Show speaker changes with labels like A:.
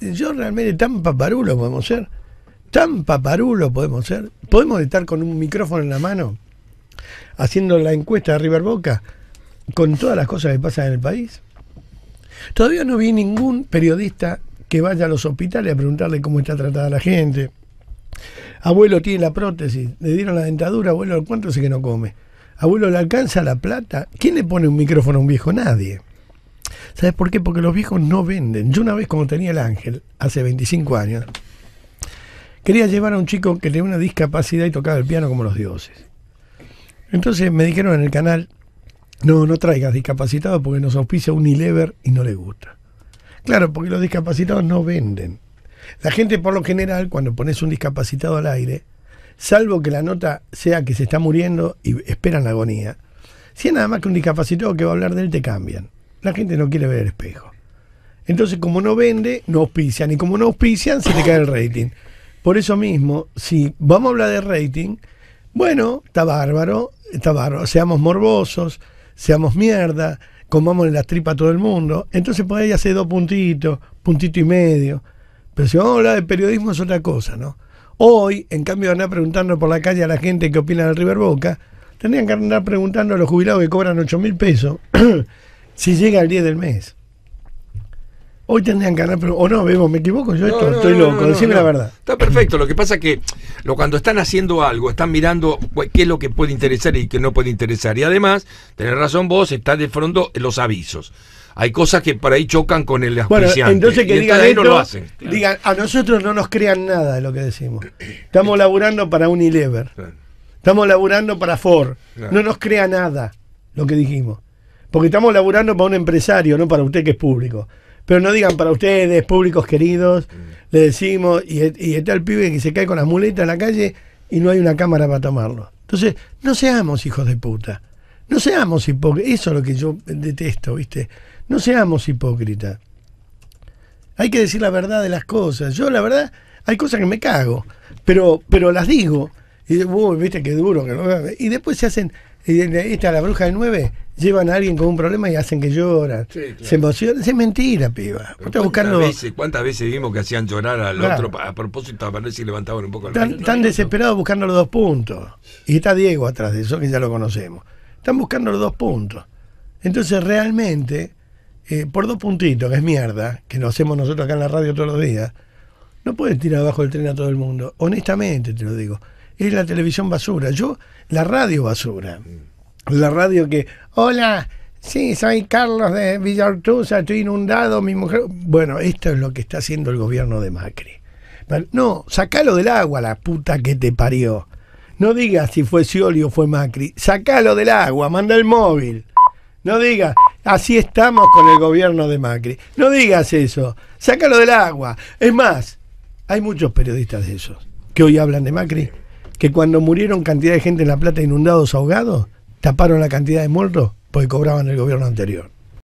A: Yo realmente tan paparulo podemos ser, tan paparulo podemos ser, podemos estar con un micrófono en la mano haciendo la encuesta de River Boca con todas las cosas que pasan en el país. Todavía no vi ningún periodista que vaya a los hospitales a preguntarle cómo está tratada la gente. Abuelo tiene la prótesis, le dieron la dentadura, abuelo, ¿cuánto hace que no come? Abuelo, ¿le alcanza la plata? ¿Quién le pone un micrófono a un viejo? Nadie. ¿Sabes por qué? Porque los viejos no venden. Yo una vez cuando tenía el ángel, hace 25 años, quería llevar a un chico que tenía una discapacidad y tocaba el piano como los dioses. Entonces me dijeron en el canal, no, no traigas discapacitado porque nos auspicia Unilever y no le gusta. Claro, porque los discapacitados no venden. La gente por lo general, cuando pones un discapacitado al aire, salvo que la nota sea que se está muriendo y esperan la agonía, si es nada más que un discapacitado que va a hablar de él, te cambian la gente no quiere ver el espejo. Entonces, como no vende, no auspician. Y como no auspician, se te cae el rating. Por eso mismo, si vamos a hablar de rating, bueno, está bárbaro, está bárbaro. Seamos morbosos, seamos mierda, comamos en las tripa a todo el mundo. Entonces, por ahí hace dos puntitos, puntito y medio. Pero si vamos a hablar de periodismo, es otra cosa, ¿no? Hoy, en cambio, andar preguntando por la calle a la gente qué opina del River Boca, tendrían que andar preguntando a los jubilados que cobran 8 mil pesos. si llega el 10 del mes. Hoy tendrían que ganar, pero. O no, vemos, me equivoco, yo estoy loco, decime la verdad.
B: Está perfecto, lo que pasa es que lo, cuando están haciendo algo, están mirando qué es lo que puede interesar y qué no puede interesar. Y además, tenés razón vos, están de fondo los avisos. Hay cosas que por ahí chocan con el auspiciante. Bueno, entonces que digan esto,
A: Digan, a nosotros no nos crean nada de lo que decimos. Estamos laburando para Unilever. Estamos laburando para Ford. No nos crea nada lo que dijimos. Porque estamos laburando para un empresario, no para usted que es público. Pero no digan para ustedes, públicos queridos, mm. le decimos, y, está el pibe que se cae con las muletas en la calle y no hay una cámara para tomarlo. Entonces, no seamos hijos de puta. No seamos hipócritas. Eso es lo que yo detesto, ¿viste? No seamos hipócritas. Hay que decir la verdad de las cosas. Yo, la verdad, hay cosas que me cago, pero, pero las digo. Y, viste qué duro. Y después se hacen. Esta, la bruja de nueve, llevan a alguien con un problema y hacen que lloran. Se emociona, Es mentira, piba.
B: ¿Cuántas, veces, vimos que hacían llorar al otro a propósito para ver si levantaban un poco el Están,
A: están desesperados buscando los dos puntos. Y está Diego atrás de eso, que ya lo conocemos. Están buscando los dos puntos. Entonces, realmente, eh, por dos puntitos, que es mierda, que lo hacemos nosotros acá en la radio todos los días, no pueden tirar abajo del tren a todo el mundo. Honestamente, te lo digo. Es la televisión basura. Yo, la radio basura. Mm la radio que, hola, sí, soy Carlos de Villartusa, estoy inundado, mi mujer... Bueno, esto es lo que está haciendo el gobierno de Macri. No, sacalo del agua, la puta que te parió. No digas si fue Scioli o fue Macri. Sacalo del agua, manda el móvil. No digas, así estamos con el gobierno de Macri. No digas eso. Sácalo del agua. Es más, hay muchos periodistas de esos que hoy hablan de Macri, que cuando murieron cantidad de gente en La Plata inundados, ahogados, taparon la cantidad de muertos porque cobraban el gobierno anterior.